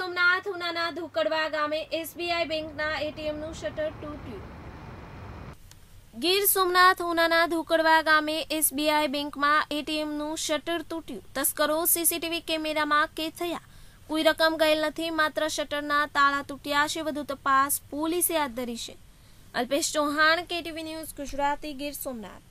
સોમનાથ ઉનાના ધુકડવા ગામે એસબીઆઈ બેંકના એટીએમનું શટર તૂટ્યું ગીર સોમનાથ ઉનાના ધુકડવા ગામે એસબીઆઈ બેંકમાં એટીએમનું શટર તૂટ્યું તસ્કરો સીસીટીવી કેમેરામાં કે થયા કોઈ રકમ ગયેલ નથી માત્ર શટરના તાળા તૂટ્યા છે વધુ તપાસ પોલીસે હાથ ધરી છે અલ્પેશ ચૌહાણ કેટીવી ન્યૂઝ ગુજરાતી ગીર સોમનાથ